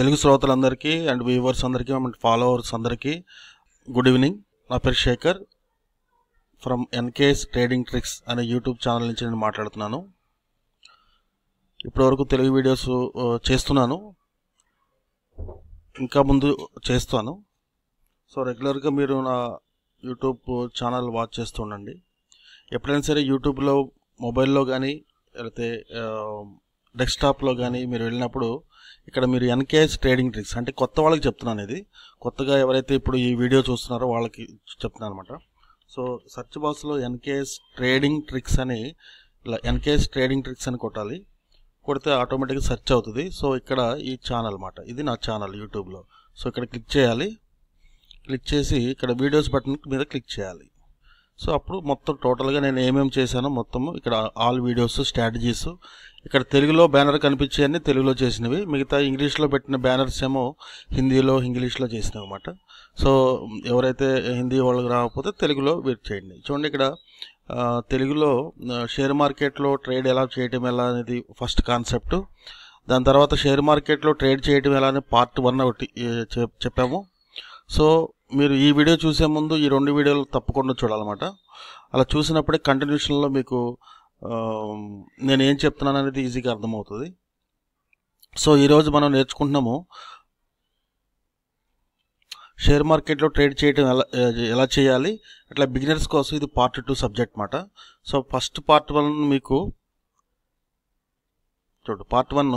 తెలుగు శ్రోతలందరికీ and viewers అందరికీ and followers అందరికీ గుడ్ ఈవినింగ్ నా పేరు Shekhar from NKS trading tricks అనే యూట్యూబ్ ఛానల్ నుంచి నేను మాట్లాడుతున్నాను ఇప్పటివరకు తెలుగు వీడియోస్ చేస్తున్నాను ఇంకా ముందు చేస్తాను సో రెగ్యులర్గా మీరు నా యూట్యూబ్ ఛానల్ వాచ్ చేస్తుండండి ఎప్పుడైనా సరే యూట్యూబ్లో మొబైల్లో కానీ లేకపోతే డెస్క్టాప్లో కానీ మీరు వెళ్ళినప్పుడు ఇక్కడ మీరు ఎన్కేఎస్ ట్రేడింగ్ ట్రిక్స్ అంటే కొత్త వాళ్ళకి చెప్తున్నాను ఇది కొత్తగా ఎవరైతే ఇప్పుడు ఈ వీడియో చూస్తున్నారో వాళ్ళకి చెప్తున్నాను అనమాట సో సెర్చ్ బాక్స్లో ఎన్కేఎస్ ట్రేడింగ్ ట్రిక్స్ అని ఇలా ఎన్కేఎస్ ట్రేడింగ్ ట్రిక్స్ అని కొట్టాలి కొడితే ఆటోమేటిక్గా సెర్చ్ అవుతుంది సో ఇక్కడ ఈ ఛానల్ అనమాట ఇది నా ఛానల్ యూట్యూబ్లో సో ఇక్కడ క్లిక్ చేయాలి క్లిక్ చేసి ఇక్కడ వీడియోస్ బటన్ మీద క్లిక్ చేయాలి సో అప్పుడు మొత్తం టోటల్గా నేను ఏమేమి చేశానో మొత్తం ఇక్కడ ఆల్ వీడియోస్ స్ట్రాటజీస్ ఇక్కడ తెలుగులో బ్యానర్ కనిపించేవన్నీ తెలుగులో చేసినవి మిగతా ఇంగ్లీష్లో పెట్టిన బ్యానర్స్ ఏమో హిందీలో ఇంగ్లీష్లో చేసినవి అనమాట సో ఎవరైతే హిందీ వాళ్ళకి రాకపోతే తెలుగులో వెయిట్ చేయండి చూడండి ఇక్కడ తెలుగులో షేర్ మార్కెట్లో ట్రేడ్ ఎలా చేయటం ఎలా అనేది ఫస్ట్ కాన్సెప్ట్ దాని తర్వాత షేర్ మార్కెట్లో ట్రేడ్ చేయటం ఎలా అని పార్ట్ వన్ ఒకటి చెప్పాము సో మీరు ఈ వీడియో చూసే ముందు ఈ రెండు వీడియోలు తప్పకుండా చూడాలన్నమాట అలా చూసినప్పుడే కంటిన్యూషన్లో మీకు నేను ఏం చెప్తున్నాను అనేది ఈజీగా అర్థమవుతుంది సో ఈరోజు మనం నేర్చుకుంటున్నాము షేర్ మార్కెట్లో ట్రేడ్ చేయడం ఎలా ఎలా చేయాలి అట్లా బిగినర్స్ కోసం ఇది పార్ట్ టూ సబ్జెక్ట్ మాట సో ఫస్ట్ పార్ట్ వన్ మీకు చూడు పార్ట్ వన్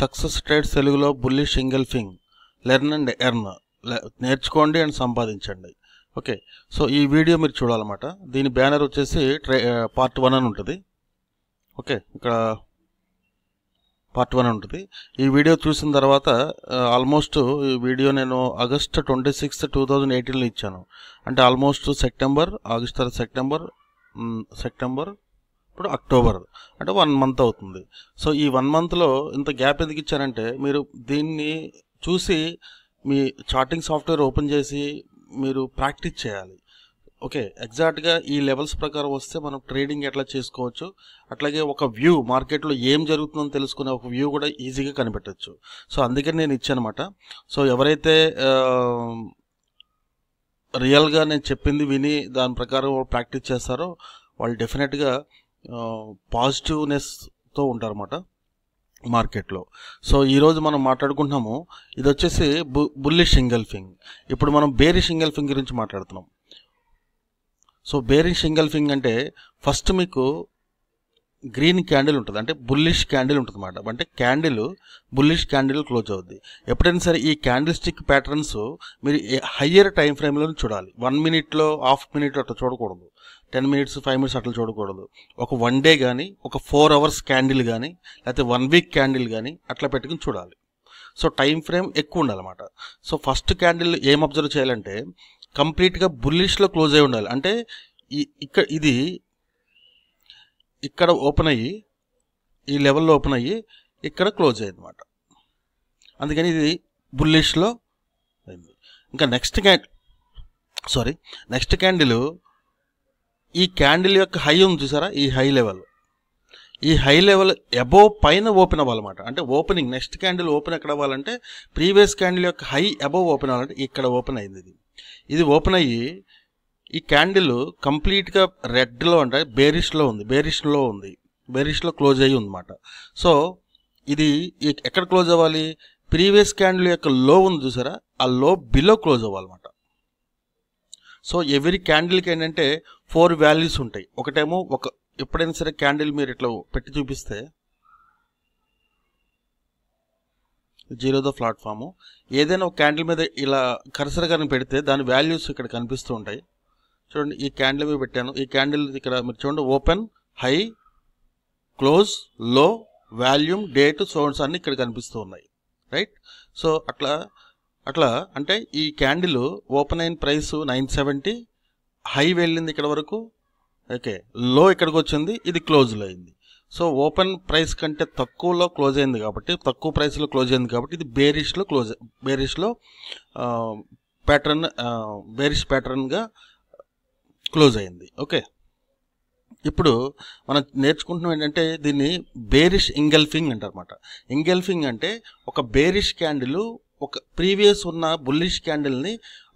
సక్సెస్ ట్రేడ్స్ తెలుగులో సింగిల్ ఫింగ్ లెర్న్ అండ్ ఎర్న్ నేర్చుకోండి అండ్ సంపాదించండి ఓకే సో ఈ వీడియో మీరు చూడాలన్నమాట దీని బ్యానర్ వచ్చేసి ట్రై పార్ట్ వన్ అని ఉంటుంది ఓకే ఇక్కడ పార్ట్ వన్ ఉంటుంది ఈ వీడియో చూసిన తర్వాత ఆల్మోస్ట్ ఈ వీడియో నేను August twenty sixth two thousand ఎయిటీన్లో ఇచ్చాను అంటే ఆల్మోస్ట్ సెప్టెంబర్ ఆగస్ట్ తర్వాత సెప్టెంబర్ సెప్టెంబర్ ఇప్పుడు అక్టోబర్ అంటే వన్ మంత్ అవుతుంది సో ఈ వన్ మంత్లో ఇంత గ్యాప్ ఎందుకు ఇచ్చారంటే మీరు దీన్ని చూసి మీ చార్టింగ్ సాఫ్ట్వేర్ ఓపెన్ చేసి మీరు ప్రాక్టీస్ చేయాలి ఓకే ఎగ్జాక్ట్గా ఈ లెవెల్స్ ప్రకారం వస్తే మనం ట్రేడింగ్ ఎట్లా చేసుకోవచ్చు అట్లాగే ఒక వ్యూ మార్కెట్లో ఏం జరుగుతుందో తెలుసుకునే ఒక వ్యూ కూడా ఈజీగా కనిపెట్టచ్చు సో అందుకని నేను ఇచ్చానమాట సో ఎవరైతే రియల్గా నేను చెప్పింది విని దాని ప్రకారం ప్రాక్టీస్ చేస్తారో వాళ్ళు డెఫినెట్గా పాజిటివ్నెస్తో ఉంటారన్నమాట మార్కెట్లో సో ఈరోజు మనం మాట్లాడుకుంటున్నాము ఇది వచ్చేసి బు బుల్లిష్ ఫింగ్ ఇప్పుడు మనం బేరిష్ సింగల్ఫింగ్ గురించి మాట్లాడుతున్నాం సో బేరిష్ సింగల్ఫింగ్ అంటే ఫస్ట్ మీకు గ్రీన్ క్యాండిల్ ఉంటుంది అంటే బుల్లిష్ క్యాండిల్ ఉంటుంది అన్నమాట అంటే క్యాండిల్ బుల్లిష్ క్యాండిల్ క్లోజ్ అవుద్ది ఎప్పుడైనా సరే ఈ క్యాండిల్ స్టిక్ ప్యాటర్న్స్ మీరు హయ్యర్ టైం ఫ్రేమ్లో చూడాలి వన్ మినిట్లో హాఫ్ మినిట్ అట్లా చూడకూడదు టెన్ మినిట్స్ ఫైవ్ మినిట్స్ అట్లా చూడకూడదు ఒక వన్ డే కానీ ఒక ఫోర్ అవర్స్ క్యాండిల్ కానీ లేకపోతే వన్ వీక్ క్యాండిల్ కానీ అట్లా పెట్టుకుని చూడాలి సో టైం ఫ్రేమ్ ఎక్కువ ఉండాలన్నమాట సో ఫస్ట్ క్యాండిల్ ఏం అబ్జర్వ్ చేయాలంటే కంప్లీట్గా బుల్లిష్లో క్లోజ్ అయి ఉండాలి అంటే ఇక్కడ ఇది ఇక్కడ ఓపెన్ అయ్యి ఈ లెవెల్లో ఓపెన్ అయ్యి ఇక్కడ క్లోజ్ అయ్యింది అనమాట అందుకని ఇది బుల్లిష్లో అయింది ఇంకా నెక్స్ట్ క్యాండ్ సారీ నెక్స్ట్ క్యాండిల్ ఈ క్యాండిల్ యొక్క హై ఉంది చూసారా ఈ హై లెవెల్ ఈ హై లెవెల్ అబోవ్ పైన ఓపెన్ అవ్వాలన్నమాట అంటే ఓపెనింగ్ నెక్స్ట్ క్యాండిల్ ఓపెన్ ఎక్కడ అవ్వాలంటే ప్రీవియస్ క్యాండిల్ యొక్క హై అబోవ్ ఓపెన్ అవ్వాలంటే ఇక్కడ ఓపెన్ అయింది ఇది ఇది ఓపెన్ అయ్యి ఈ క్యాండిల్ కంప్లీట్గా రెడ్లో అంటే బేరిష్లో ఉంది బేరిష్లో ఉంది బేరిష్లో క్లోజ్ అయ్యి ఉందన్నమాట సో ఇది ఎక్కడ క్లోజ్ అవ్వాలి ప్రీవియస్ క్యాండిల్ యొక్క లో ఉంది చూసారా ఆ లో బిలో క్లోజ్ అవ్వాలన్నమాట సో ఎవ్రీ క్యాండిల్కి ఏంటంటే ఫోర్ వాల్యూస్ ఉంటాయి ఒకటేమో ఒక ఎప్పుడైనా సరే క్యాండిల్ మీరు ఇట్లా పెట్టి చూపిస్తే జీరో ద ప్లాట్ఫాము ఏదైనా ఒక క్యాండిల్ మీద ఇలా కరసర కానీ పెడితే దాని వాల్యూస్ ఇక్కడ కనిపిస్తూ ఉంటాయి చూడండి ఈ క్యాండిల్ మీద పెట్టాను ఈ క్యాండిల్ ఇక్కడ మీరు చూడండి open high close low volume date సోన్స్ అన్ని ఇక్కడ కనిపిస్తూ ఉన్నాయి రైట్ సో అట్లా అట్లా అంటే ఈ క్యాండిల్ ఓపెన్ అయిన ప్రైస్ నైన్ సెవెంటీ హై వెళ్ళింది ఇక్కడ వరకు ఓకే లో ఇక్కడికి వచ్చింది ఇది క్లోజ్లో అయింది సో ఓపెన్ ప్రైస్ కంటే తక్కువలో క్లోజ్ అయింది కాబట్టి తక్కువ ప్రైస్లో క్లోజ్ అయింది కాబట్టి ఇది బేరిష్లో క్లోజ్ బేరిష్లో ప్యాటర్న్ బేరిష్ ప్యాటర్న్గా క్లోజ్ అయింది ఓకే ఇప్పుడు మనం నేర్చుకుంటున్నాం ఏంటంటే దీన్ని బేరిష్ ఇంగల్ఫింగ్ అంటారన్నమాట ఇంగల్ఫింగ్ అంటే ఒక బేరిష్ క్యాండిల్ ఒక ప్రీవియస్ ఉన్న బుల్లిష్ క్యాండిల్ని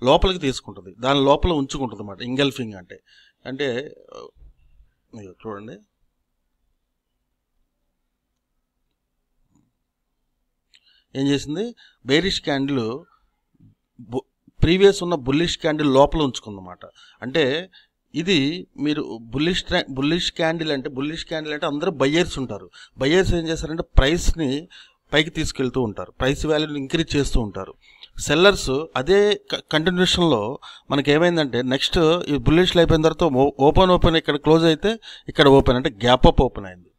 లోపలికి తీసుకుంటుంది దాని లోపల ఉంచుకుంటుంది అన్నమాట ఇంగల్ఫింగ్ అంటే అంటే చూడండి ఏం చేసింది బేరిష్ క్యాండిల్ ప్రీవియస్ ఉన్న బుల్లిష్ క్యాండిల్ లోపల ఉంచుకుందన్నమాట అంటే ఇది మీరు బుల్లిష్ బుల్లిష్ క్యాండిల్ అంటే బుల్లిష్ క్యాండిల్ అంటే అందరూ బయ్యర్స్ ఉంటారు బయ్యర్స్ ఏం చేస్తారంటే ప్రైస్ని పైకి తీసుకెళ్తూ ఉంటారు ప్రైస్ వాల్యూని ఇంక్రీజ్ చేస్తూ ఉంటారు సెల్లర్స్ అదే కంటిన్యూషన్లో మనకి ఏమైందంటే నెక్స్ట్ ఈ బుల్లెట్స్లు అయిపోయిన తర్వాత ఓపెన్ ఓపెన్ ఇక్కడ క్లోజ్ అయితే ఇక్కడ ఓపెన్ అంటే గ్యాప్ అప్ ఓపెన్ అయింది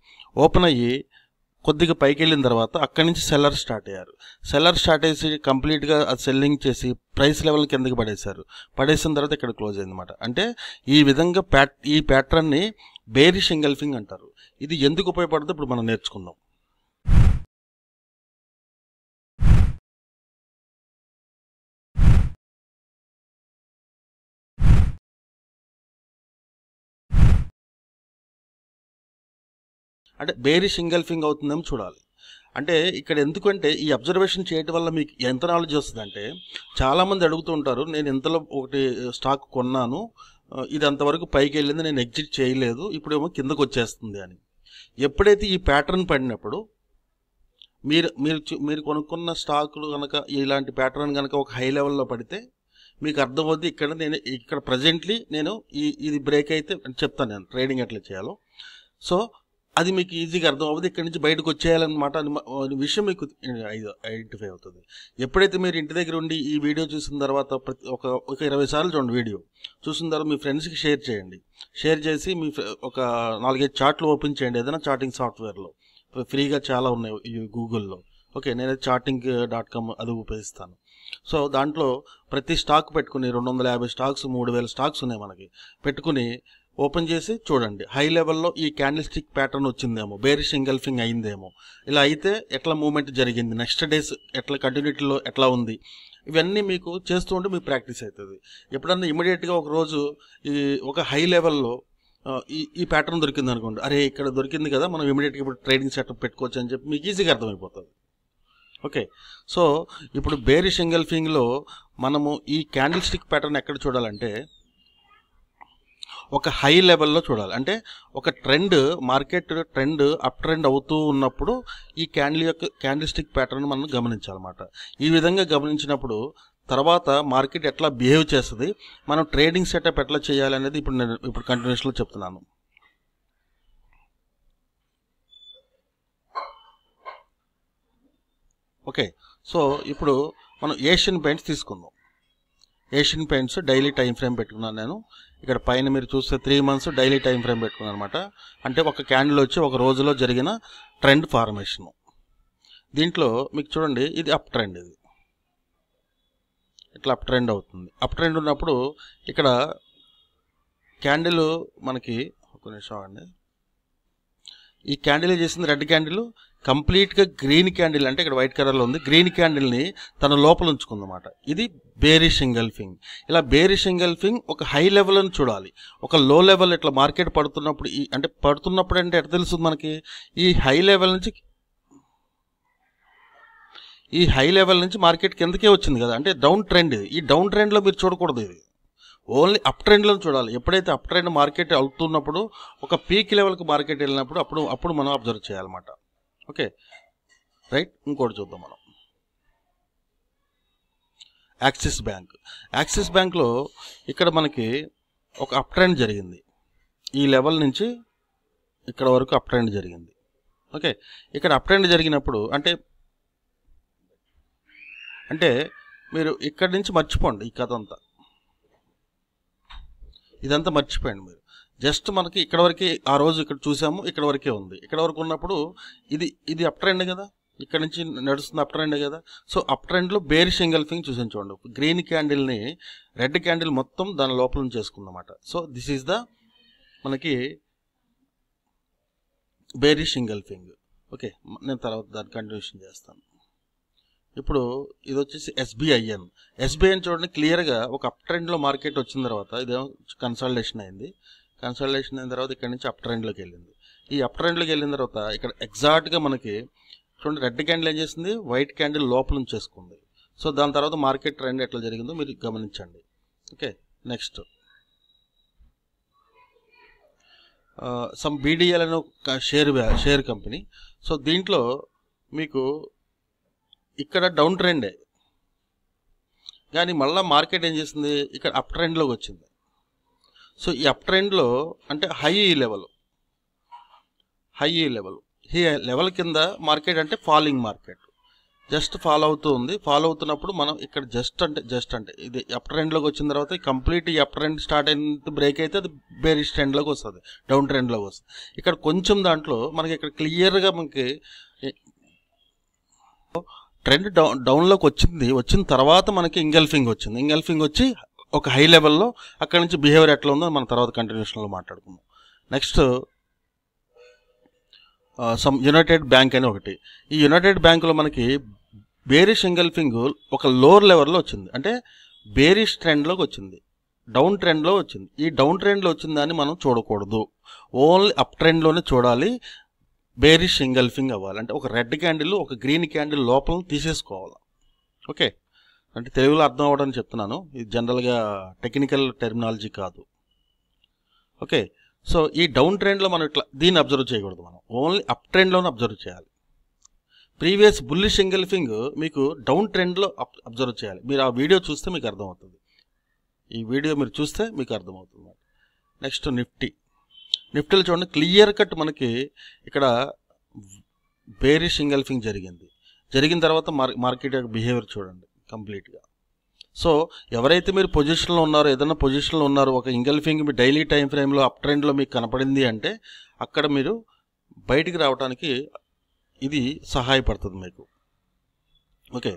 ఓపెన్ అయ్యి కొద్దిగా పైకి వెళ్ళిన తర్వాత అక్కడి నుంచి సెల్లర్ స్టార్ట్ అయ్యారు సెల్లర్ స్టార్ట్ చేసి కంప్లీట్గా అది సెల్లింగ్ చేసి ప్రైస్ లెవెల్ కిందకి పడేశారు పడేసిన తర్వాత ఇక్కడ క్లోజ్ అనమాట అంటే ఈ విధంగా ప్యాట్ ఈ ప్యాటర్న్ని బేరిష్ ఎంగల్ఫింగ్ అంటారు ఇది ఎందుకు ఉపయోగపడుతుంది ఇప్పుడు మనం నేర్చుకుందాం అంటే బేరీ సింగిల్ ఫింగ్ అవుతుందని చూడాలి అంటే ఇక్కడ ఎందుకంటే ఈ అబ్జర్వేషన్ చేయటం వల్ల మీకు ఎంత నాలెడ్జ్ వస్తుందంటే చాలామంది అడుగుతూ ఉంటారు నేను ఇంతలో ఒకటి స్టాక్ కొన్నాను ఇది అంతవరకు పైకి వెళ్ళింది నేను ఎగ్జిట్ చేయలేదు ఇప్పుడేమో కిందకు వచ్చేస్తుంది అని ఎప్పుడైతే ఈ ప్యాటర్న్ పడినప్పుడు మీరు మీరు మీరు కొనుక్కున్న స్టాకులు కనుక ఇలాంటి ప్యాటర్న్ కనుక ఒక హై లెవెల్లో పడితే మీకు అర్థమవుద్ది ఇక్కడ నేను ఇక్కడ ప్రజెంట్లీ నేను ఈ ఇది బ్రేక్ అయితే చెప్తాను నేను ట్రేడింగ్ ఎట్లా చేయాలో సో అది మీకు ఈజీగా అర్థం అవ్వదు ఇక్కడి నుంచి బయటకు వచ్చేయాలన్నమాట అని విషయం మీకు ఐడెంటిఫై అవుతుంది ఎప్పుడైతే మీరు ఇంటి దగ్గర ఉండి ఈ వీడియో చూసిన తర్వాత ప్రతి ఒక ఒక ఇరవై సార్లు చూడండి వీడియో చూసిన తర్వాత మీ ఫ్రెండ్స్కి షేర్ చేయండి షేర్ చేసి మీ ఒక నాలుగైదు చార్ట్లు ఓపెన్ చేయండి ఏదైనా చాటింగ్ సాఫ్ట్వేర్లో ఫ్రీగా చాలా ఉన్నాయి ఈ గూగుల్లో ఓకే నేను చాటింగ్ డాట్ కామ్ అది ఉపయోగిస్తాను సో దాంట్లో ప్రతి స్టాక్ పెట్టుకుని రెండు వందల యాభై స్టాక్స్ మూడు వేల స్టాక్స్ ఉన్నాయి మనకి పెట్టుకుని ఓపెన్ చేసి చూడండి హై లెవెల్లో ఈ క్యాండిల్ స్టిక్ ప్యాటర్న్ వచ్చిందేమో బేరిష్ ఫింగ్ అయిందేమో ఇలా అయితే ఎట్లా మూమెంట్ జరిగింది నెక్స్ట్ డేస్ ఎట్లా కంటిన్యూటీలో ఎట్లా ఉంది ఇవన్నీ మీకు చేస్తూ ఉంటే మీకు ప్రాక్టీస్ అవుతుంది ఎప్పుడన్నా ఇమీడియట్గా ఒకరోజు ఈ ఒక హై లెవెల్లో ఈ ఈ ప్యాటర్న్ దొరికింది అనుకోండి అరే ఇక్కడ దొరికింది కదా మనం ఇమీడియట్గా ఇప్పుడు ట్రేడింగ్ సెటప్ పెట్టుకోవచ్చు అని చెప్పి మీకు ఈజీగా అర్థమైపోతుంది ఓకే సో ఇప్పుడు బేరిష్ ఫింగ్లో మనము ఈ క్యాండిల్ స్టిక్ ప్యాటర్న్ ఎక్కడ చూడాలంటే ఒక హై లెవెల్లో చూడాలి అంటే ఒక trend market trend up trend అవుతూ ఉన్నప్పుడు ఈ క్యాండిల్ యొక్క క్యాండిల్ స్టిక్ ప్యాటర్న్ మనం గమనించాలన్నమాట ఈ విధంగా గమనించినప్పుడు తర్వాత మార్కెట్ ఎట్లా బిహేవ్ చేస్తుంది మనం ట్రేడింగ్ సెటప్ ఎట్లా చేయాలి అనేది ఇప్పుడు నేను ఇప్పుడు కంటిన్యూస్లో చెప్తున్నాను ఓకే సో ఇప్పుడు మనం ఏషియన్ పెయింట్స్ తీసుకుందాం Asian Paints daily time frame పెట్టుకున్నాను నేను ఇక్కడ పైన మీరు చూస్తే three months daily time frame పెట్టుకున్నాను అనమాట అంటే ఒక క్యాండిల్ వచ్చి ఒక రోజులో జరిగిన ట్రెండ్ ఫార్మేషను దీంట్లో మీకు చూడండి ఇది అప్ ట్రెండ్ ఇది ఇట్లా అప్ ట్రెండ్ అవుతుంది అప్ ట్రెండ్ ఉన్నప్పుడు ఇక్కడ క్యాండిల్ మనకి ఒక నిమిషం అండి ఈ క్యాండిల్ చేసింది రెడ్ క్యాండిల్ కంప్లీట్గా గ్రీన్ క్యాండిల్ అంటే ఇక్కడ వైట్ కలర్లో ఉంది గ్రీన్ క్యాండిల్ని తన లోపల ఉంచుకుందన్నమాట ఇది బేరిష్ ఎంగల్ఫింగ్ ఇలా బేరిష్ ఎంగల్ఫింగ్ ఒక హై లెవెల్ అని చూడాలి ఒక లో లెవెల్ ఇట్లా మార్కెట్ పడుతున్నప్పుడు ఈ అంటే పడుతున్నప్పుడు అంటే ఎట్లా తెలుస్తుంది మనకి ఈ హై లెవెల్ నుంచి ఈ హై లెవెల్ నుంచి మార్కెట్ కిందకే వచ్చింది కదా అంటే డౌన్ ట్రెండ్ ఇది ఈ డౌన్ ట్రెండ్లో మీరు చూడకూడదు ఇది ఓన్లీ అప్ ట్రెండ్లను చూడాలి ఎప్పుడైతే అప్ ట్రెండ్ మార్కెట్ అవుతున్నప్పుడు ఒక పీక్ లెవెల్కి మార్కెట్ వెళ్ళినప్పుడు అప్పుడు అప్పుడు మనం అబ్జర్వ్ చేయాలన్నమాట ఓకే రైట్ ఇంకోటి చూద్దాం మనం యాక్సిస్ బ్యాంక్ యాక్సిస్ బ్యాంక్లో ఇక్కడ మనకి ఒక అప్ ట్రెండ్ జరిగింది ఈ లెవెల్ నుంచి ఇక్కడ వరకు అప్ ట్రెండ్ జరిగింది ఓకే ఇక్కడ అప్ ట్రెండ్ జరిగినప్పుడు అంటే అంటే మీరు ఇక్కడి నుంచి మర్చిపోండి ఈ కథ అంతా ఇదంతా మర్చిపోయండి మీరు జస్ట్ మనకి ఇక్కడ వరకే ఆ రోజు ఇక్కడ చూసాము ఇక్కడ వరకే ఉంది ఇక్కడ వరకు ఉన్నప్పుడు ఇది ఇది అప్ ట్రెండ్ కదా ఇక్కడ నుంచి నడుస్తుంది అప్ ట్రెండ్ కదా సో అప్ ట్రెండ్లో సింగల్ సింగల్ఫింగ్ చూసాను చూడండి గ్రీన్ క్యాండిల్ని రెడ్ క్యాండిల్ మొత్తం దాని లోపల నుంచి వేసుకుందన్నమాట సో దిస్ ఈజ్ ద మనకి బేరిష్ సింగల్ఫింగ్ ఓకే నేను తర్వాత దాన్ని కంటిన్యూషన్ చేస్తాను ఇప్పుడు ఇది వచ్చేసి ఎస్బీఐఎన్ ఎస్బీఐఎన్ చూడండి క్లియర్గా ఒక అప్ ట్రెండ్లో మార్కెట్ వచ్చిన తర్వాత ఇదేమో కన్సల్టేషన్ అయింది కన్సల్టేషన్ అయిన తర్వాత ఇక్కడ నుంచి అప్ ట్రెండ్లోకి వెళ్ళింది ఈ అప్ ట్రెండ్లోకి వెళ్ళిన తర్వాత ఇక్కడ ఎగ్జాక్ట్గా మనకి చూడండి రెడ్ క్యాండిల్ ఏం చేసింది వైట్ క్యాండిల్ లోపల నుంచి వేసుకుంది సో దాని తర్వాత మార్కెట్ ట్రెండ్ ఎట్లా జరిగిందో మీరు గమనించండి ఓకే నెక్స్ట్ సమ్ బీడిఎల్ అనే షేర్ షేర్ కంపెనీ సో దీంట్లో మీకు ఇక్కడ డౌన్ ట్రెండే కానీ మళ్ళీ మార్కెట్ ఏం చేసింది ఇక్కడ అప్ ట్రెండ్లోకి వచ్చింది సో ఈ అప్ ట్రెండ్లో అంటే హై లెవెల్ హై లెవెల్ ఈ లెవెల్ కింద మార్కెట్ అంటే ఫాలింగ్ మార్కెట్ జస్ట్ ఫాలో అవుతూ ఉంది ఫాలో అవుతున్నప్పుడు మనం ఇక్కడ జస్ట్ అంటే జస్ట్ అంటే ఇది అప్ ట్రెండ్లోకి వచ్చిన తర్వాత కంప్లీట్ ఈ అప్ ట్రెండ్ స్టార్ట్ అయిన బ్రేక్ అయితే అది బేరిష్ ట్రెండ్లోకి వస్తుంది డౌన్ ట్రెండ్లోకి వస్తుంది ఇక్కడ కొంచెం దాంట్లో మనకి ఇక్కడ క్లియర్గా మనకి ట్రెండ్ డౌన్ డౌన్లోకి వచ్చింది వచ్చిన తర్వాత మనకి ఇంగల్ఫింగ్ వచ్చింది ఇంగల్ఫింగ్ వచ్చి ఒక హై లెవెల్లో అక్కడి నుంచి బిహేవియర్ ఎట్లా ఉందో మనం తర్వాత కంటిన్యూషన్లో మాట్లాడుకుందాం నెక్స్ట్ సమ్ యునైటెడ్ బ్యాంక్ అని ఒకటి ఈ యునైటెడ్ బ్యాంకులో మనకి బేరిష్ ఎంగల్ఫింగ్ ఒక లోవర్ లెవెల్లో వచ్చింది అంటే బేరిష్ ట్రెండ్లోకి వచ్చింది డౌన్ ట్రెండ్లో వచ్చింది ఈ డౌన్ ట్రెండ్లో వచ్చిందని మనం చూడకూడదు ఓన్లీ అప్ ట్రెండ్లోనే చూడాలి బేరిష్ ఎంగల్ఫింగ్ అవ్వాలి అంటే ఒక రెడ్ క్యాండిల్ ఒక గ్రీన్ క్యాండిల్ లోపల తీసేసుకోవాలి ఓకే అంటే తెలుగులో అర్థం అవ్వడం చెప్తున్నాను ఇది జనరల్గా టెక్నికల్ టెర్మినాలజీ కాదు ఓకే సో ఈ డౌన్ ట్రెండ్లో మనం ఇట్లా దీన్ని అబ్జర్వ్ చేయకూడదు మనం ఓన్లీ అప్ ట్రెండ్లోనే అబ్జర్వ్ చేయాలి ప్రీవియస్ బుల్లిష్ ఫింగ్ మీకు డౌన్ ట్రెండ్లో అబ్జర్వ్ చేయాలి మీరు ఆ వీడియో చూస్తే మీకు అర్థమవుతుంది ఈ వీడియో మీరు చూస్తే మీకు అర్థమవుతుంది నెక్స్ట్ నిఫ్టీ నిఫ్టీలో చూడండి క్లియర్ కట్ మనకి ఇక్కడ సింగిల్ ఫింగ్ జరిగింది జరిగిన తర్వాత మార్కెట్ యొక్క బిహేవియర్ చూడండి కంప్లీట్గా సో ఎవరైతే మీరు పొజిషన్లో ఉన్నారో ఏదైనా పొజిషన్లో ఉన్నారో ఒక ఇంగల్ఫింగ్ మీ డైలీ టైం ఫ్రేమ్లో అప్ ట్రెండ్లో మీకు కనపడింది అంటే అక్కడ మీరు బయటికి రావడానికి ఇది సహాయపడుతుంది మీకు ఓకే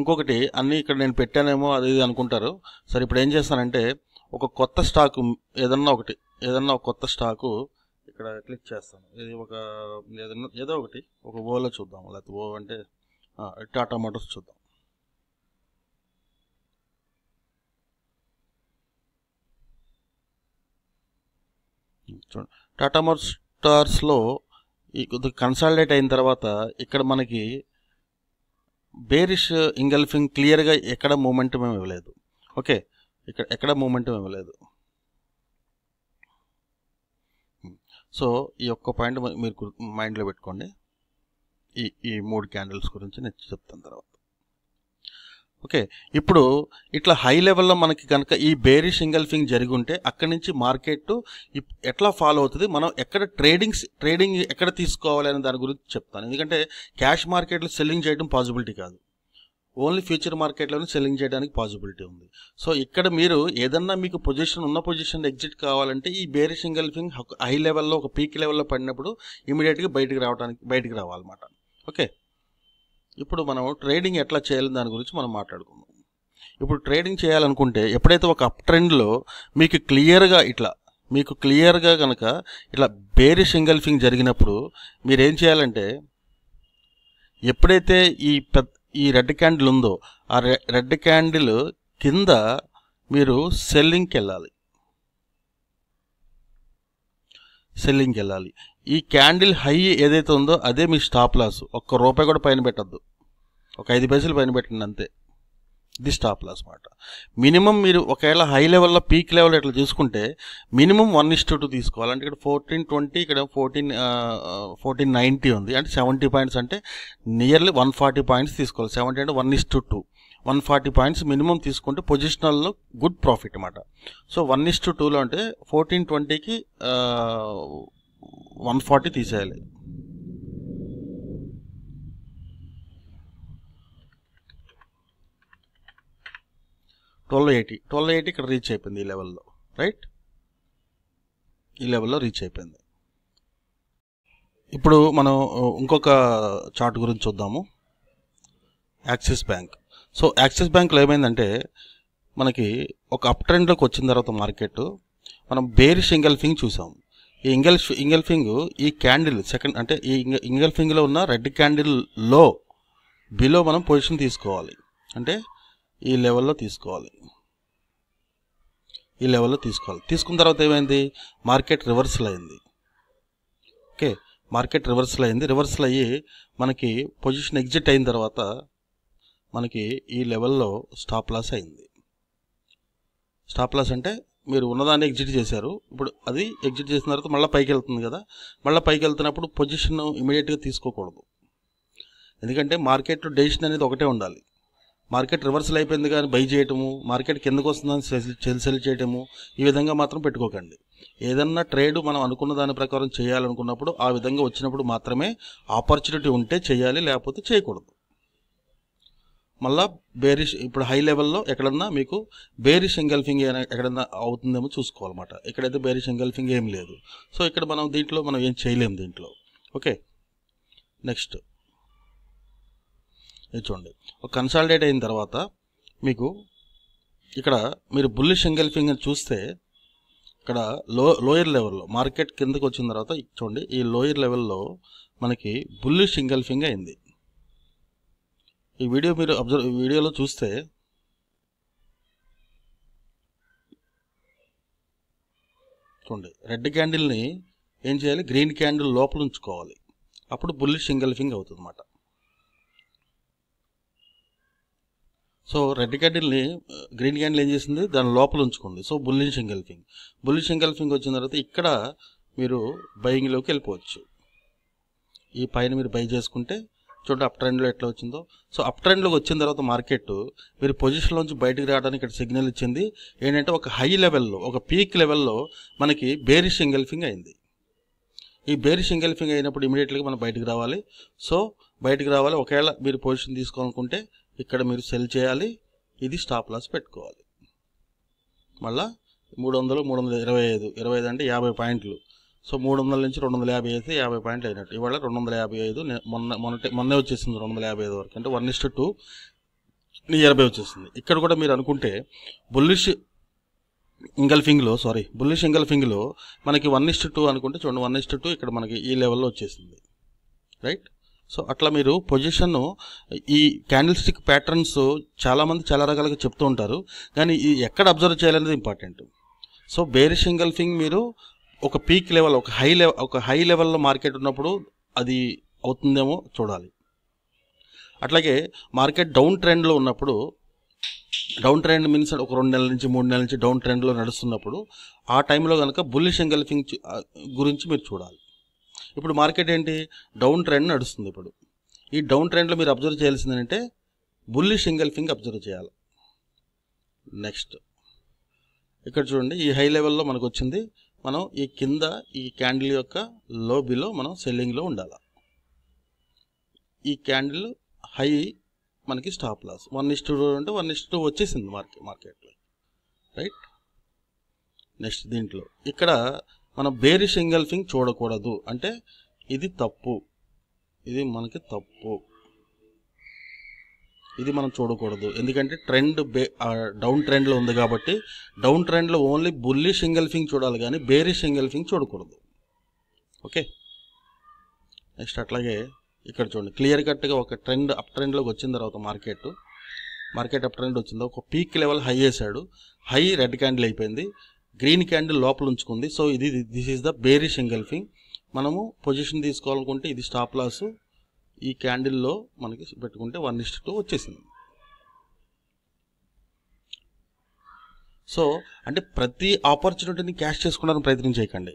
ఇంకొకటి అన్నీ ఇక్కడ నేను పెట్టానేమో అది ఇది అనుకుంటారు సరే ఇప్పుడు ఏం చేస్తానంటే ఒక కొత్త స్టాకు ఏదన్నా ఒకటి ఏదన్నా ఒక కొత్త స్టాకు ఇక్కడ క్లిక్ చేస్తాను ఇది ఒక ఏదన్నా ఏదో ఒకటి ఒక ఓలో చూద్దాం లేకపోతే ఓ అంటే టాటా మోటార్స్ చూద్దాం చూడండి టాటా మోటార్స్లో ఈ కొద్దిగా కన్సాలిడేట్ అయిన తర్వాత ఇక్కడ మనకి బేరిష్ ఇంగల్ఫింగ్ క్లియర్గా ఎక్కడ మూమెంట్ మేము ఇవ్వలేదు ఓకే ఇక్కడ ఎక్కడ మూమెంట్ ఇవ్వలేదు సో hmm. ఈ ఒక్క పాయింట్ మీరు మైండ్లో పెట్టుకోండి ఈ ఈ మూడు క్యాండిల్స్ గురించి నేను చెప్తాను తర్వాత ఓకే ఇప్పుడు ఇట్లా హై లెవెల్లో మనకి కనుక ఈ బేరీ సింగల్ ఫింగ్ జరిగి ఉంటే అక్కడి నుంచి మార్కెట్ ఎట్లా ఫాలో అవుతుంది మనం ఎక్కడ ట్రేడింగ్స్ ట్రేడింగ్ ఎక్కడ తీసుకోవాలి అనే దాని గురించి చెప్తాను ఎందుకంటే క్యాష్ మార్కెట్లో సెల్లింగ్ చేయడం పాసిబిలిటీ కాదు ఓన్లీ ఫ్యూచర్ మార్కెట్లోనే సెల్లింగ్ చేయడానికి పాసిబిలిటీ ఉంది సో ఇక్కడ మీరు ఏదన్నా మీకు పొజిషన్ ఉన్న పొజిషన్ ఎగ్జిట్ కావాలంటే ఈ బేరీ సింగిల్ ఫింగ్ హై లెవెల్లో ఒక పీక్ లెవెల్లో పడినప్పుడు ఇమీడియట్గా బయటకు రావడానికి బయటకు రావాలన్నమాట ఓకే ఇప్పుడు మనం ట్రేడింగ్ ఎట్లా చేయాలని దాని గురించి మనం మాట్లాడుకుందాం ఇప్పుడు ట్రేడింగ్ చేయాలనుకుంటే ఎప్పుడైతే ఒక అప్ ట్రెండ్లో మీకు క్లియర్గా ఇట్లా మీకు క్లియర్గా కనుక ఇట్లా బేరీ సింగల్ఫింగ్ జరిగినప్పుడు మీరు ఏం చేయాలంటే ఎప్పుడైతే ఈ ఈ రెడ్ క్యాండిల్ ఉందో ఆ రెడ్ క్యాండిల్ కింద మీరు సెల్లింగ్కి వెళ్ళాలి సెల్లింగ్కి వెళ్ళాలి ఈ క్యాండిల్ హై ఏదైతే ఉందో అదే మీ స్టాప్ లాస్ ఒక్క రూపాయి కూడా పైన పెట్టద్దు ఒక ఐదు పైసలు పైన పెట్టండి అంతే ఇది స్టాప్ లాస్ అనమాట మినిమం మీరు ఒకవేళ హై లెవెల్లో పీక్ లెవెల్ ఇట్లా చూసుకుంటే మినిమం వన్ ఇస్ టూ తీసుకోవాలంటే ఇక్కడ ఫోర్టీన్ ట్వంటీ ఇక్కడ ఫోర్టీన్ ఫోర్టీన్ నైంటీ ఉంది అంటే సెవెంటీ పాయింట్స్ అంటే నియర్లీ వన్ ఫార్టీ పాయింట్స్ తీసుకోవాలి సెవెంటీ అంటే one is two one forty points minimum తీసుకుంటే పొజిషనల్లో గుడ్ ప్రాఫిట్ అనమాట సో వన్ ఇస్ టూ టూలో అంటే ఫోర్టీన్ ట్వంటీకి వన్ ఫార్టీ తీసేయాలి ట్వెల్వ్ ఎయిటీ ట్వెల్వ్ ఎయిటీ ఇక్కడ రీచ్ అయిపోయింది ఈ లెవెల్లో రైట్ ఈ లెవెల్లో రీచ్ అయిపోయింది ఇప్పుడు మనం uh, ఇంకొక చార్ట్ గురించి చూద్దాము యాక్సిస్ బ్యాంక్ సో యాక్సిస్ బ్యాంక్లో ఏమైందంటే మనకి ఒక అప్ ట్రెండ్లోకి వచ్చిన తర్వాత మార్కెట్ మనం సింగల్ ఎంగల్ఫింగ్ చూసాము ఈ ఇంగల్ ఇంగల్ఫింగ్ ఈ క్యాండిల్ సెకండ్ అంటే ఈ ఇంగల్ఫింగ్లో ఉన్న రెడ్ క్యాండిల్ లో బిలో మనం పొజిషన్ తీసుకోవాలి అంటే ఈ లెవెల్లో తీసుకోవాలి ఈ లెవెల్లో తీసుకోవాలి తీసుకున్న తర్వాత ఏమైంది మార్కెట్ రివర్సల్ అయింది ఓకే మార్కెట్ రివర్సల్ అయింది రివర్సల్ అయ్యి మనకి పొజిషన్ ఎగ్జిట్ అయిన తర్వాత మనకి ఈ లెవెల్లో స్టాప్ లాస్ అయింది స్టాప్ లాస్ అంటే మీరు ఉన్నదాన్ని ఎగ్జిట్ చేశారు ఇప్పుడు అది ఎగ్జిట్ చేసిన తర్వాత మళ్ళీ పైకి వెళ్తుంది కదా మళ్ళీ పైకి వెళ్తున్నప్పుడు పొజిషన్ ఇమీడియట్గా తీసుకోకూడదు ఎందుకంటే మార్కెట్ డెసిషన్ అనేది ఒకటే ఉండాలి మార్కెట్ రివర్సల్ అయిపోయింది కానీ బై చేయటము మార్కెట్ కిందకు వస్తుందని సెల్ సెల్ చేయటము ఈ విధంగా మాత్రం పెట్టుకోకండి ఏదన్నా ట్రేడ్ మనం అనుకున్న దాని ప్రకారం చేయాలనుకున్నప్పుడు ఆ విధంగా వచ్చినప్పుడు మాత్రమే ఆపర్చునిటీ ఉంటే చేయాలి లేకపోతే చేయకూడదు మళ్ళీ బేరిష్ ఇప్పుడు హై లెవెల్లో ఎక్కడన్నా మీకు బేరిష్ ఎంగల్ఫింగ్ ఎక్కడన్నా అవుతుందేమో చూసుకోవాలన్నమాట ఇక్కడైతే బేరిష్ ఎంగల్ఫింగ్ ఏం లేదు సో ఇక్కడ మనం దీంట్లో మనం ఏం చేయలేము దీంట్లో ఓకే నెక్స్ట్ ఇది చూడండి ఒక కన్సాలిడేట్ అయిన తర్వాత మీకు ఇక్కడ మీరు బుల్లిష్ ఎంగల్ఫింగ్ అని చూస్తే ఇక్కడ లో లోయర్ లెవెల్లో మార్కెట్ కిందకు వచ్చిన తర్వాత చూడండి ఈ లోయర్ లెవెల్లో మనకి బుల్లిష్ ఎంగల్ఫింగ్ అయింది ఈ వీడియో మీరు అబ్జర్వ్ ఈ వీడియోలో చూస్తే చూడండి రెడ్ క్యాండిల్ని ఏం చేయాలి గ్రీన్ క్యాండిల్ లోపల ఉంచుకోవాలి అప్పుడు బుల్లెట్ సింగల్ఫింగ్ అవుతుంది అన్నమాట సో రెడ్ క్యాండిల్ని గ్రీన్ క్యాండిల్ ఏం చేసింది దాని లోపల ఉంచుకోండి సో ఫింగ్ సింగల్ఫింగ్ బుల్లిన్ సింగల్ఫింగ్ వచ్చిన తర్వాత ఇక్కడ మీరు బయింగ్లోకి వెళ్ళిపోవచ్చు ఈ పైన మీరు బై చేసుకుంటే చూడండి అప్ ట్రెండ్లో ఎట్లా వచ్చిందో సో అప్ ట్రెండ్లోకి వచ్చిన తర్వాత మార్కెట్ మీరు పొజిషన్లోంచి బయటకు రావడానికి ఇక్కడ సిగ్నల్ ఇచ్చింది ఏంటంటే ఒక హై లెవెల్లో ఒక పీక్ లెవెల్లో మనకి బేరిష్ ఎంగల్ఫింగ్ అయింది ఈ బేరిష్ ఎంగల్ఫింగ్ అయినప్పుడు ఇమీడియట్గా మనం బయటకు రావాలి సో బయటకు రావాలి ఒకవేళ మీరు పొజిషన్ తీసుకోవాలనుకుంటే ఇక్కడ మీరు సెల్ చేయాలి ఇది స్టాప్ లాస్ పెట్టుకోవాలి మళ్ళీ మూడు వందలు మూడు వందల ఇరవై ఐదు ఇరవై ఐదు అంటే యాభై పాయింట్లు సో మూడు వందల నుంచి రెండు వందల యాభై అయితే యాభై పాయింట్లు అయినట్టు ఇవాళ రెండు వందల యాభై ఐదు మొన్న మొన్నటి మొన్నే వచ్చేసింది రెండు వందల యాభై ఐదు వరకు అంటే one is to two nearby వచ్చేసింది ఇక్కడ కూడా మీరు అనుకుంటే బుల్లిష్ ఇంగల్ఫింగ్లో సారీ బుల్లిష్ ఇంగల్ఫింగ్లో మనకి వన్ ఇస్టు టూ అనుకుంటే చూడండి వన్ ఇస్టు టూ ఇక్కడ మనకి ఈ లెవెల్లో వచ్చేసింది రైట్ సో అట్లా మీరు పొజిషన్ ఈ క్యాండిల్ స్టిక్ ప్యాటర్న్స్ చాలామంది చాలా రకాలుగా చెప్తూ ఉంటారు కానీ ఈ ఎక్కడ అబ్జర్వ్ చేయాలనేది ఇంపార్టెంట్ సో బేరిష్ ఇంగల్ఫింగ్ మీరు ఒక పీక్ లెవెల్ ఒక హై లెవెల్ ఒక హై లెవెల్లో మార్కెట్ ఉన్నప్పుడు అది అవుతుందేమో చూడాలి అట్లాగే మార్కెట్ డౌన్ ట్రెండ్లో ఉన్నప్పుడు డౌన్ ట్రెండ్ మీన్స్ ఒక రెండు నెలల నుంచి మూడు నెలల నుంచి డౌన్ ట్రెండ్లో నడుస్తున్నప్పుడు ఆ టైంలో కనుక బుల్లిష్ ఎంగల్ఫింగ్ గురించి మీరు చూడాలి ఇప్పుడు మార్కెట్ ఏంటి డౌన్ ట్రెండ్ నడుస్తుంది ఇప్పుడు ఈ డౌన్ ట్రెండ్లో మీరు అబ్జర్వ్ చేయాల్సింది అంటే బుల్లిష్ ఎంగల్ఫింగ్ అబ్జర్వ్ చేయాలి నెక్స్ట్ ఇక్కడ చూడండి ఈ హై లెవెల్లో మనకు వచ్చింది మనం ఈ కింద ఈ క్యాండిల్ యొక్క లోబీలో మనం సెల్లింగ్లో ఉండాలి ఈ క్యాండిల్ హై మనకి stop loss one is two అంటే వన్ ఇస్ టూ వచ్చేసింది మార్కెట్ మార్కెట్లో రైట్ నెక్స్ట్ దీంట్లో ఇక్కడ మనం బేరిష్ ఎంగల్ఫింగ్ చూడకూడదు అంటే ఇది తప్పు ఇది మనకి తప్పు ఇది మనం చూడకూడదు ఎందుకంటే ట్రెండ్ బే డౌన్ ట్రెండ్లో ఉంది కాబట్టి డౌన్ ట్రెండ్లో ఓన్లీ బుల్లి ఫింగ్ చూడాలి కానీ బేరీ ఫింగ్ చూడకూడదు ఓకే నెక్స్ట్ అట్లాగే ఇక్కడ చూడండి క్లియర్ కట్గా ఒక ట్రెండ్ అప్ ట్రెండ్లోకి వచ్చిన తర్వాత మార్కెట్ మార్కెట్ అప్ ట్రెండ్ వచ్చింది ఒక పీక్ లెవెల్ హై వేసాడు హై రెడ్ క్యాండిల్ అయిపోయింది గ్రీన్ క్యాండిల్ లోపల ఉంచుకుంది సో ఇది this is the bearish engulfing మనము పొజిషన్ తీసుకోవాలనుకుంటే ఇది స్టాప్ లాసు ఈ క్యాండిల్లో మనకి పెట్టుకుంటే వన్ ఇస్ట్ టూ వచ్చేసింది సో అంటే ప్రతి ఆపర్చునిటీని క్యాష్ చేసుకోవడానికి ప్రయత్నం చేయకండి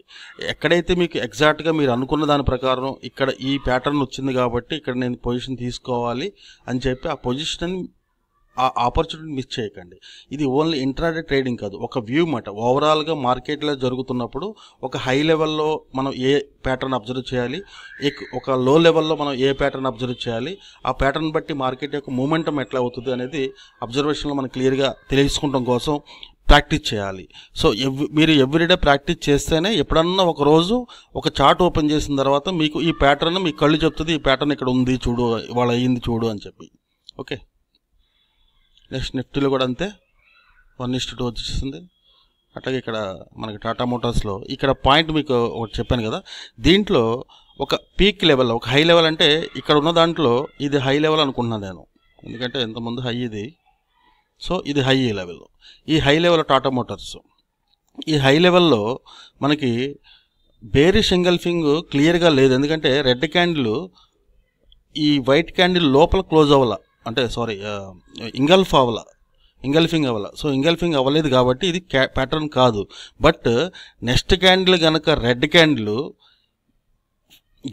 ఎక్కడైతే మీకు ఎగ్జాక్ట్గా మీరు అనుకున్న దాని ప్రకారం ఇక్కడ ఈ ప్యాటర్న్ వచ్చింది కాబట్టి ఇక్కడ నేను పొజిషన్ తీసుకోవాలి అని చెప్పి ఆ పొజిషన్ ఆ ఆపర్చునిటీ మిస్ చేయకండి ఇది ఓన్లీ ఇంట్రాడే ట్రేడింగ్ కాదు ఒక వ్యూ మాట ఓవరాల్గా మార్కెట్లో జరుగుతున్నప్పుడు ఒక హై లెవెల్లో మనం ఏ ప్యాటర్న్ అబ్జర్వ్ చేయాలి ఒక లో లెవెల్లో మనం ఏ ప్యాటర్న్ అబ్జర్వ్ చేయాలి ఆ ప్యాటర్న్ బట్టి మార్కెట్ యొక్క మూమెంటం ఎట్లా అవుతుంది అనేది అబ్జర్వేషన్లో మనం క్లియర్గా తెలుసుకుంటాం కోసం ప్రాక్టీస్ చేయాలి సో మీరు ఎవ్రీడే ప్రాక్టీస్ చేస్తేనే ఎప్పుడన్నా ఒక రోజు ఒక చార్ట్ ఓపెన్ చేసిన తర్వాత మీకు ఈ ప్యాటర్న్ మీ కళ్ళు చెప్తుంది ఈ ప్యాటర్న్ ఇక్కడ ఉంది చూడు ఇవాళ అయ్యింది చూడు అని చెప్పి ఓకే నెక్స్ట్ నిఫ్టీలో కూడా అంతే వన్ ఇస్ట్ టూ వచ్చేస్తుంది అట్లాగే ఇక్కడ మనకి టాటా మోటార్స్లో ఇక్కడ పాయింట్ మీకు ఒకటి చెప్పాను కదా దీంట్లో ఒక పీక్ లెవెల్ ఒక హై లెవెల్ అంటే ఇక్కడ ఉన్న దాంట్లో ఇది హై లెవెల్ అనుకుంటున్నాను నేను ఎందుకంటే ఎంతమంది హై ఇది సో ఇది హై లెవెల్ ఈ హై లెవెల్ టాటా మోటార్స్ ఈ హై లెవెల్లో మనకి సింగల్ ఫింగ్ క్లియర్గా లేదు ఎందుకంటే రెడ్ క్యాండిల్ ఈ వైట్ క్యాండిల్ లోపల క్లోజ్ అవ్వాల అంటే సారీ ఇంగల్ఫ్ అవ్వాల ఇంగల్ఫింగ్ అవ్వాల సో ఇంగల్ఫింగ్ అవ్వలేదు కాబట్టి ఇది ప్యాటర్న్ కాదు బట్ నెక్స్ట్ క్యాండిల్ కనుక రెడ్ క్యాండిల్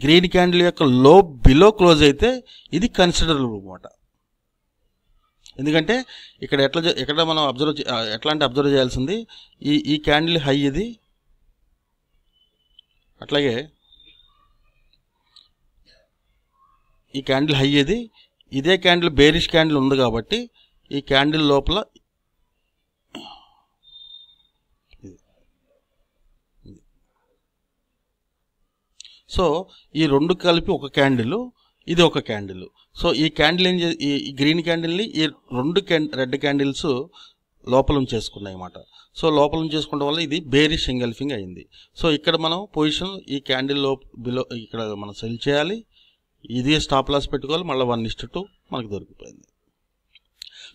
గ్రీన్ క్యాండిల్ యొక్క లో బిలో క్లోజ్ అయితే ఇది కన్సిడరబుల్ అనమాట ఎందుకంటే ఇక్కడ ఎట్లా ఇక్కడ మనం అబ్జర్వ్ ఎట్లా అంటే అబ్జర్వ్ చేయాల్సింది ఈ ఈ క్యాండిల్ హై ఇది అట్లాగే ఈ క్యాండిల్ హై ఇది ఇదే క్యాండిల్ బేరిష్ క్యాండిల్ ఉంది కాబట్టి ఈ క్యాండిల్ లోపల సో ఈ రెండు కలిపి ఒక క్యాండిల్ ఇది ఒక క్యాండిల్ సో ఈ క్యాండిల్ ఏం ఈ గ్రీన్ క్యాండిల్ని ఈ రెండు రెడ్ క్యాండిల్స్ లోపల ఉంచేసుకున్నాయి అన్నమాట సో లోపల ఉంచేసుకోవడం వల్ల ఇది బేరిష్ సింగల్ఫింగ్ అయింది సో ఇక్కడ మనం పొజిషన్ ఈ క్యాండిల్ లో బిలో ఇక్కడ మనం సెల్ చేయాలి ఇది స్టాప్ లాస్ పెట్టుకోవాలి మళ్ళీ వన్ ఇస్ట్ టూ మనకు దొరికిపోయింది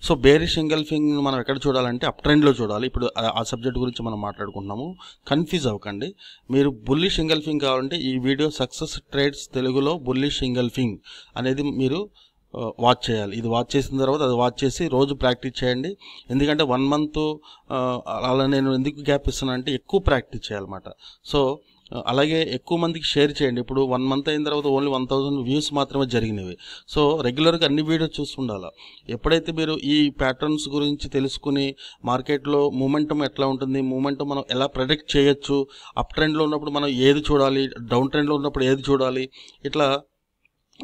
సో సింగల్ ఎంగల్ఫింగ్ మనం ఎక్కడ చూడాలంటే అప్ ట్రెండ్లో చూడాలి ఇప్పుడు ఆ సబ్జెక్ట్ గురించి మనం మాట్లాడుకుంటున్నాము కన్ఫ్యూజ్ అవ్వకండి మీరు సింగల్ ఫింగ్ కావాలంటే ఈ వీడియో సక్సెస్ ట్రేడ్స్ తెలుగులో సింగల్ ఫింగ్ అనేది మీరు వాచ్ చేయాలి ఇది వాచ్ చేసిన తర్వాత అది వాచ్ చేసి రోజు ప్రాక్టీస్ చేయండి ఎందుకంటే వన్ మంత్ అలా నేను ఎందుకు గ్యాప్ ఇస్తున్నానంటే ఎక్కువ ప్రాక్టీస్ చేయాలన్నమాట సో అలాగే ఎక్కువ మందికి షేర్ చేయండి ఇప్పుడు వన్ మంత్ అయిన తర్వాత ఓన్లీ వన్ థౌజండ్ వ్యూస్ మాత్రమే జరిగినవి సో రెగ్యులర్గా అన్ని వీడియోస్ చూస్తుండాలి ఎప్పుడైతే మీరు ఈ ప్యాటర్న్స్ గురించి తెలుసుకుని మార్కెట్లో మూమెంటం ఎట్లా ఉంటుంది మూమెంటం మనం ఎలా ప్రొడక్ట్ చేయొచ్చు అప్ ట్రెండ్లో ఉన్నప్పుడు మనం ఏది చూడాలి డౌన్ ట్రెండ్లో ఉన్నప్పుడు ఏది చూడాలి ఇట్లా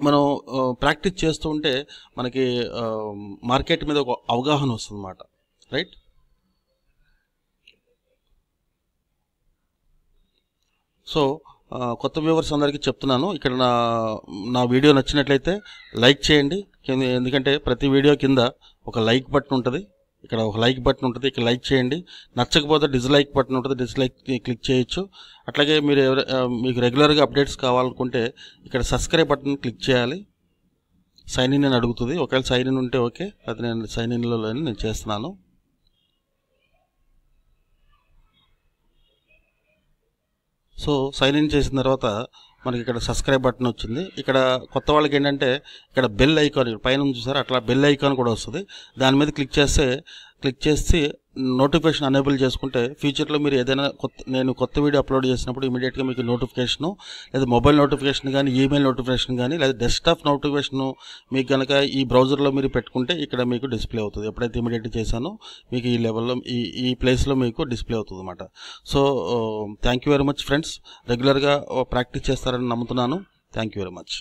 మనం ప్రాక్టీస్ చేస్తూ ఉంటే మనకి మార్కెట్ మీద ఒక అవగాహన వస్తుందన్నమాట రైట్ సో కొత్త వ్యూవర్స్ అందరికీ చెప్తున్నాను ఇక్కడ నా నా వీడియో నచ్చినట్లయితే లైక్ చేయండి ఎందుకంటే ప్రతి వీడియో కింద ఒక లైక్ బటన్ ఉంటుంది ఇక్కడ ఒక లైక్ బటన్ ఉంటుంది ఇక్కడ లైక్ చేయండి నచ్చకపోతే డిస్లైక్ బటన్ ఉంటుంది డిస్లైక్ క్లిక్ చేయొచ్చు అట్లాగే మీరు మీకు రెగ్యులర్గా అప్డేట్స్ కావాలనుకుంటే ఇక్కడ సబ్స్క్రైబ్ బటన్ క్లిక్ చేయాలి సైన్ ఇన్ అని అడుగుతుంది ఒకవేళ సైన్ ఇన్ ఉంటే ఓకే అది నేను సైన్ ఇన్లో నేను చేస్తున్నాను సో సైన్ ఇన్ చేసిన తర్వాత మనకి ఇక్కడ సబ్స్క్రైబ్ బటన్ వచ్చింది ఇక్కడ కొత్త వాళ్ళకి ఏంటంటే ఇక్కడ బెల్ ఐకాన్ పైన చూసారా అట్లా బెల్ ఐకాన్ కూడా వస్తుంది దాని మీద క్లిక్ చేస్తే క్లిక్ చేసి నోటిఫికేషన్ అనేబుల్ చేసుకుంటే ఫ్యూచర్లో మీరు ఏదైనా కొత్త నేను కొత్త వీడియో అప్లోడ్ చేసినప్పుడు ఇమీడియట్గా మీకు నోటిఫికేషను లేదా మొబైల్ నోటిఫికేషన్ కానీ ఈమెయిల్ నోటిఫికేషన్ కానీ లేదా డెస్క్టాప్ నోటిఫికేషన్ మీకు కనుక ఈ బ్రౌజర్లో మీరు పెట్టుకుంటే ఇక్కడ మీకు డిస్ప్లే అవుతుంది ఎప్పుడైతే ఇమీడియట్ చేశానో మీకు ఈ లెవెల్లో ఈ ఈ ప్లేస్లో మీకు డిస్ప్లే అవుతుంది అనమాట so thank you very much friends రెగ్యులర్గా ప్రాక్టీస్ చేస్తారని నమ్ముతున్నాను థ్యాంక్ యూ వెరీ మచ్